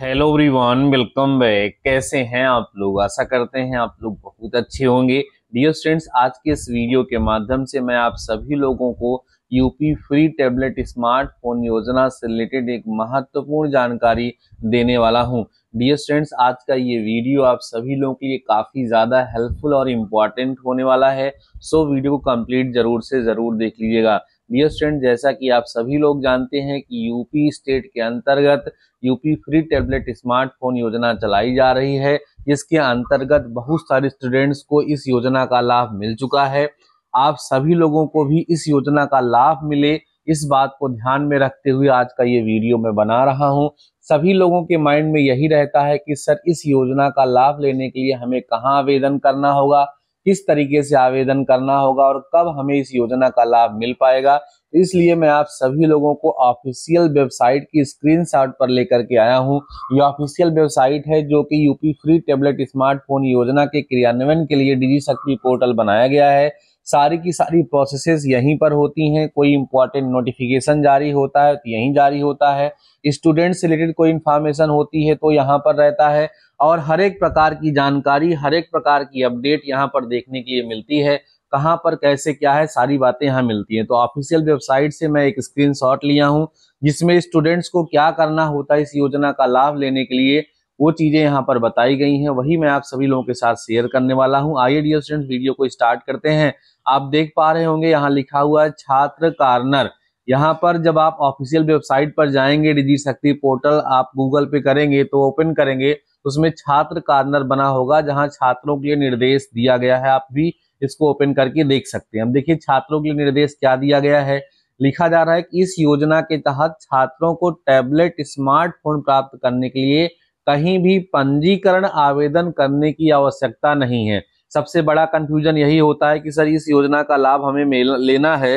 hello everyone welcome back कैसे हैं आप लोग आशा करते हैं आप लोग बहुत अच्छे होंगे डियर स्टूडेंट्स आज के इस वीडियो के माध्यम से मैं आप सभी लोगों को यूपी फ्री टैबलेट स्मार्टफोन योजना से रिलेटेड एक महत्वपूर्ण जानकारी देने वाला हूं डियर स्टूडेंट्स आज का ये वीडियो आप सभी लोगों के लिए काफ़ी ज़्यादा हेल्पफुल और इम्पॉर्टेंट होने वाला है सो वीडियो को कंप्लीट ज़रूर से ज़रूर देख लीजिएगा डियर स्टूडेंट जैसा कि आप सभी लोग जानते हैं कि यूपी स्टेट के अंतर्गत यूपी फ्री टैबलेट स्मार्टफोन योजना चलाई जा रही है जिसके अंतर्गत बहुत सारे स्टूडेंट्स को इस योजना का लाभ मिल चुका है आप सभी लोगों को भी इस योजना का लाभ मिले इस बात को ध्यान में रखते हुए आज का ये वीडियो मैं बना रहा हूँ सभी लोगों के माइंड में यही रहता है कि सर इस योजना का लाभ लेने के लिए हमें कहाँ आवेदन करना होगा किस तरीके से आवेदन करना होगा और कब हमें इस योजना का लाभ मिल पाएगा इसलिए मैं आप सभी लोगों को ऑफिशियल वेबसाइट की स्क्रीनशॉट पर लेकर के आया हूं ये ऑफिशियल वेबसाइट है जो कि यूपी फ्री टेबलेट स्मार्टफोन योजना के क्रियान्वयन के लिए डिजी शक्ति पोर्टल बनाया गया है सारी की सारी प्रोसेसेस यहीं पर होती हैं कोई इंपॉर्टेंट नोटिफिकेशन जारी होता है तो यहीं जारी होता है स्टूडेंट से रिलेटेड कोई इंफॉर्मेशन होती है तो यहाँ पर रहता है और हर एक प्रकार की जानकारी हर एक प्रकार की अपडेट यहाँ पर देखने के लिए मिलती है कहाँ पर कैसे क्या है सारी बातें यहाँ मिलती हैं तो ऑफिशियल वेबसाइट से मैं एक स्क्रीन लिया हूँ जिसमें स्टूडेंट्स को क्या करना होता है इस योजना का लाभ लेने के लिए वो चीज़ें यहाँ पर बताई गई हैं वही मैं आप सभी लोगों के साथ शेयर करने वाला हूँ आइए डियर स्टूडेंट्स वीडियो को स्टार्ट करते हैं आप देख पा रहे होंगे यहाँ लिखा हुआ है छात्र कार्नर यहाँ पर जब आप ऑफिशियल वेबसाइट पर जाएंगे डिजी शक्ति पोर्टल आप गूगल पे करेंगे तो ओपन करेंगे उसमें छात्र कार्नर बना होगा जहाँ छात्रों के लिए निर्देश दिया गया है आप भी इसको ओपन करके देख सकते हैं अब देखिए छात्रों के लिए निर्देश क्या दिया गया है लिखा जा रहा है कि इस योजना के तहत छात्रों को टैबलेट स्मार्टफोन प्राप्त करने के लिए कहीं भी पंजीकरण आवेदन करने की आवश्यकता नहीं है सबसे बड़ा कंफ्यूजन यही होता है कि सर इस योजना का लाभ हमें लेना है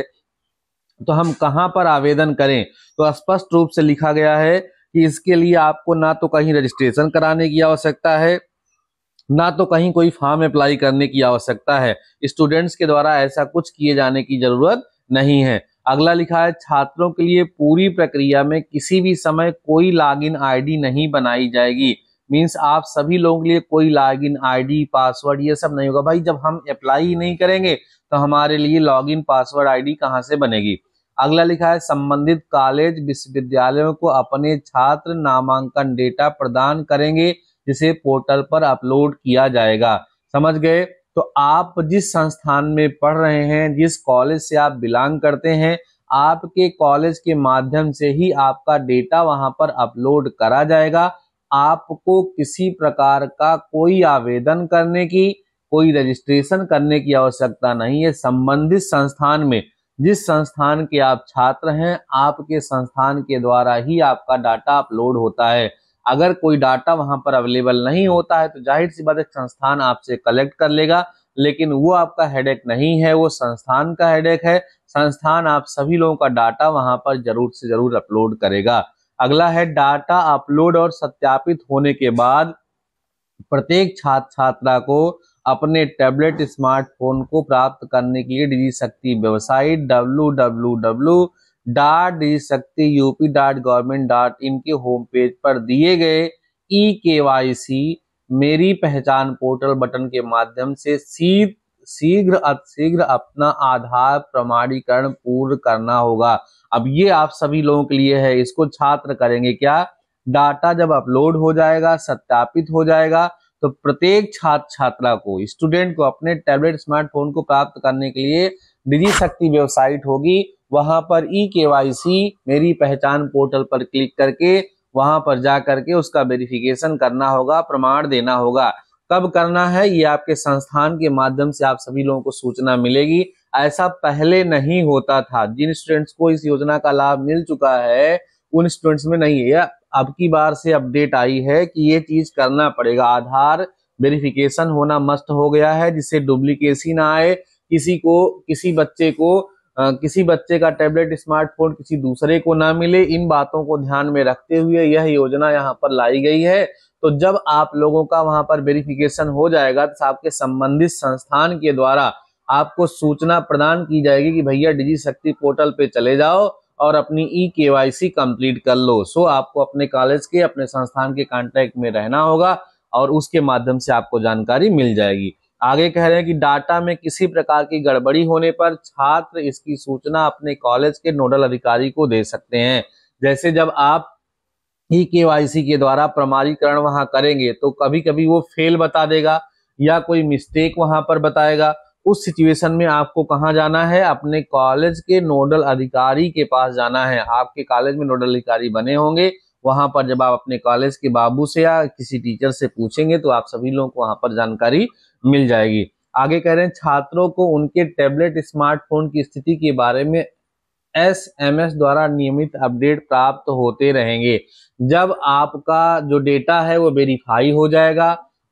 तो हम कहाँ पर आवेदन करें तो स्पष्ट रूप से लिखा गया है कि इसके लिए आपको ना तो कहीं रजिस्ट्रेशन कराने की आवश्यकता है ना तो कहीं कोई फॉर्म अप्लाई करने की आवश्यकता है स्टूडेंट्स के द्वारा ऐसा कुछ किए जाने की जरूरत नहीं है अगला लिखा है छात्रों के लिए पूरी प्रक्रिया में किसी भी समय कोई लॉगिन आईडी नहीं बनाई जाएगी मीन्स आप सभी लोगों के लिए कोई लॉगिन आईडी पासवर्ड ये सब नहीं होगा भाई जब हम अप्लाई नहीं करेंगे तो हमारे लिए लॉगिन पासवर्ड आईडी कहाँ से बनेगी अगला लिखा है संबंधित कॉलेज विश्वविद्यालयों को अपने छात्र नामांकन डेटा प्रदान करेंगे जिसे पोर्टल पर अपलोड किया जाएगा समझ गए तो आप जिस संस्थान में पढ़ रहे हैं जिस कॉलेज से आप बिलोंग करते हैं आपके कॉलेज के माध्यम से ही आपका डेटा वहां पर अपलोड करा जाएगा आपको किसी प्रकार का कोई आवेदन करने की कोई रजिस्ट्रेशन करने की आवश्यकता नहीं है संबंधित संस्थान में जिस संस्थान के आप छात्र हैं आपके संस्थान के द्वारा ही आपका डाटा अपलोड होता है अगर कोई डाटा वहां पर अवेलेबल नहीं होता है तो जाहिर सी बात है संस्थान आपसे कलेक्ट कर लेगा लेकिन वो आपका हेडेक नहीं है वो संस्थान का हेडेक है संस्थान आप सभी लोगों का डाटा वहां पर जरूर से जरूर अपलोड करेगा अगला है डाटा अपलोड और सत्यापित होने के बाद प्रत्येक छात्र छात्रा को अपने टैबलेट स्मार्टफोन को प्राप्त करने के लिए digi Shakti website W W W dot Shakti UP dot government dot in के होम पेज पर दिए गए ई के वाई सी मेरी पहचान पोर्टल बटन के माध्यम से सीध शीघ्र अतिशीघ्र अपना आधार प्रमाणीकरण पूर्ण करना होगा अब ये आप सभी लोगों के लिए है इसको छात्र करेंगे क्या डाटा जब अपलोड हो जाएगा सत्यापित हो जाएगा तो प्रत्येक छात्र छात्रा को स्टूडेंट को अपने टैबलेट स्मार्टफोन को प्राप्त करने के लिए डिजी शक्ति वेबसाइट होगी वहां पर ई सी मेरी पहचान पोर्टल पर क्लिक करके वहां पर जा करके उसका वेरिफिकेशन करना होगा प्रमाण देना होगा कब करना है ये आपके संस्थान के माध्यम से आप सभी लोगों को सूचना मिलेगी ऐसा पहले नहीं होता था जिन स्टूडेंट्स को इस योजना का लाभ मिल चुका है उन स्टूडेंट्स में नहीं है अब की बार से अपडेट आई है कि ये चीज करना पड़ेगा आधार वेरिफिकेशन होना मस्त हो गया है जिससे डुप्लीकेसी ना आए किसी को किसी बच्चे को किसी बच्चे का टैबलेट स्मार्टफोन किसी दूसरे को ना मिले इन बातों को ध्यान में रखते हुए यह योजना यहाँ पर लाई गई है तो जब आप लोगों का वहां पर वेरिफिकेशन हो जाएगा तो आपके संबंधित संस्थान के द्वारा आपको सूचना प्रदान की जाएगी कि भैया डिजी शक्ति पोर्टल पे चले जाओ और अपनी ई के वाई सी कंप्लीट कर लो सो आपको अपने कॉलेज के अपने संस्थान के कांटेक्ट में रहना होगा और उसके माध्यम से आपको जानकारी मिल जाएगी आगे कह रहे हैं कि डाटा में किसी प्रकार की गड़बड़ी होने पर छात्र इसकी सूचना अपने कॉलेज के नोडल अधिकारी को दे सकते हैं जैसे जब आप ई e के के द्वारा प्रमाणीकरण वहां करेंगे तो कभी कभी वो फेल बता देगा या कोई मिस्टेक वहां पर बताएगा उस सिचुएशन में आपको कहाँ जाना है अपने कॉलेज के नोडल अधिकारी के पास जाना है आपके कॉलेज में नोडल अधिकारी बने होंगे वहां पर जब आप अपने कॉलेज के बाबू से या किसी टीचर से पूछेंगे तो आप सभी लोगों को वहां पर जानकारी मिल जाएगी आगे कह रहे हैं छात्रों को उनके टैबलेट स्मार्टफोन की स्थिति के बारे में एस एम एस द्वारा नियमित अपडेट प्राप्त होते रहेंगे जब आपका जो डेटा है वो वेरीफाई हो जाएगा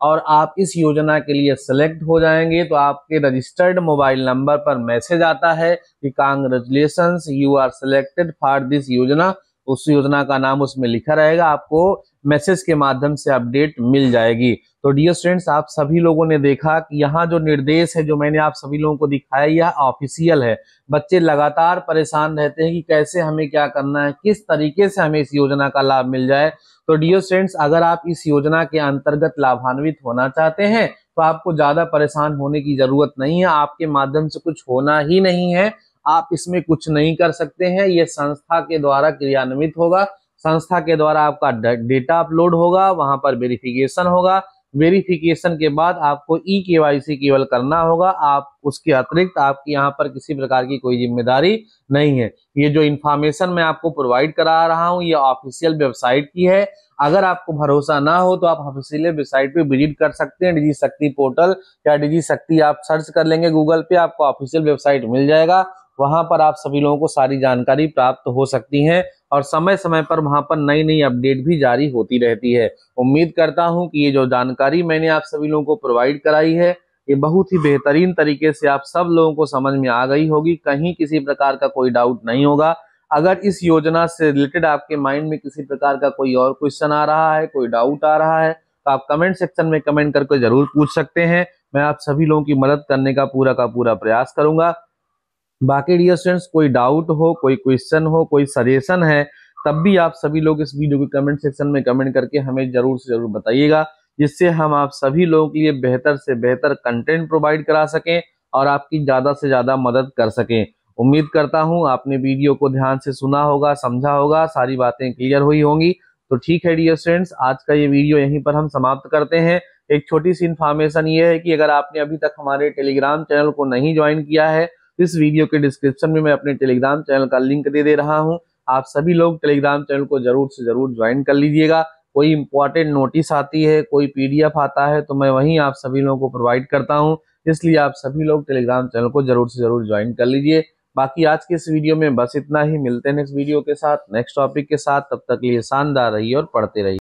और आप इस योजना के लिए सेलेक्ट हो जाएंगे तो आपके रजिस्टर्ड मोबाइल नंबर पर मैसेज आता है कि congratulation you are selected for this yojana उस योजना का नाम उसमें लिखा रहेगा आपको मैसेज के माध्यम से अपडेट मिल जाएगी तो डियर स्टूडेंट्स आप सभी लोगों ने देखा कि यहाँ जो निर्देश है जो मैंने आप सभी लोगों को दिखाया यह ऑफिशियल है बच्चे लगातार परेशान रहते हैं कि कैसे हमें क्या करना है किस तरीके से हमें इस योजना का लाभ मिल जाए तो डियर स्टूडेंट्स अगर आप इस योजना के अंतर्गत लाभान्वित होना चाहते हैं तो आपको ज़्यादा परेशान होने की ज़रूरत नहीं है आपके माध्यम से कुछ होना ही नहीं है आप इसमें कुछ नहीं कर सकते हैं ये संस्था के द्वारा क्रियान्वित होगा संस्था के द्वारा आपका डेटा अपलोड होगा वहां पर वेरिफिकेशन होगा वेरिफिकेशन के बाद आपको ई के वाई सी केवल करना होगा आप उसके अतिरिक्त आपकी यहाँ पर किसी प्रकार की कोई जिम्मेदारी नहीं है ये जो इन्फॉर्मेशन मैं आपको प्रोवाइड करा रहा हूँ ये ऑफिशियल वेबसाइट की है अगर आपको भरोसा ना हो तो आप ऑफिशियल वेबसाइट पे विजिट कर सकते हैं डिजी शक्ति पोर्टल या डिजी शक्ति आप सर्च कर लेंगे गूगल पे आपको ऑफिशियल वेबसाइट मिल जाएगा वहां पर आप सभी लोगों को सारी जानकारी प्राप्त हो सकती है और समय समय पर वहां पर नई नई अपडेट भी जारी होती रहती है उम्मीद करता हूं कि ये जो जानकारी मैंने आप सभी लोगों को प्रोवाइड कराई है ये बहुत ही बेहतरीन तरीके से आप सब लोगों को समझ में आ गई होगी कहीं किसी प्रकार का कोई डाउट नहीं होगा अगर इस योजना से रिलेटेड आपके माइंड में किसी प्रकार का कोई और क्वेश्चन आ रहा है कोई डाउट आ रहा है तो आप कमेंट सेक्शन में कमेंट करके जरूर पूछ सकते हैं मैं आप सभी लोगों की मदद करने का पूरा का पूरा प्रयास करूंगा बाकी डियर स्टूडेंट्स कोई डाउट हो कोई क्वेश्चन हो कोई सजेशन है तब भी आप सभी लोग इस वीडियो के कमेंट सेक्शन में कमेंट करके हमें जरूर से जरूर बताइएगा जिससे हम आप सभी लोगों के लिए बेहतर से बेहतर कंटेंट प्रोवाइड करा सकें और आपकी ज़्यादा से ज़्यादा मदद कर सकें उम्मीद करता हूं आपने वीडियो को ध्यान से सुना होगा समझा होगा सारी बातें क्लियर हुई होंगी तो ठीक है डियर स्टूडेंट्स आज का ये वीडियो यहीं पर हम समाप्त करते हैं एक छोटी सी इन्फॉर्मेशन ये है कि अगर आपने अभी तक हमारे टेलीग्राम चैनल को नहीं ज्वाइन किया है इस वीडियो के डिस्क्रिप्शन में मैं अपने टेलीग्राम चैनल का लिंक दे दे रहा हूँ आप सभी लोग टेलीग्राम चैनल को जरूर से जरूर ज्वाइन कर लीजिएगा कोई इंपॉर्टेंट नोटिस आती है कोई पीडीएफ आता है तो मैं वहीं आप सभी लोगों को प्रोवाइड करता हूं इसलिए आप सभी लोग टेलीग्राम चैनल को जरूर से जरूर ज्वाइन कर लीजिए बाकी आज के इस वीडियो में बस इतना ही मिलते हैं नेक्स्ट वीडियो के साथ नेक्स्ट टॉपिक के साथ तब तक लिए शानदार रहिए और पढ़ते रहिए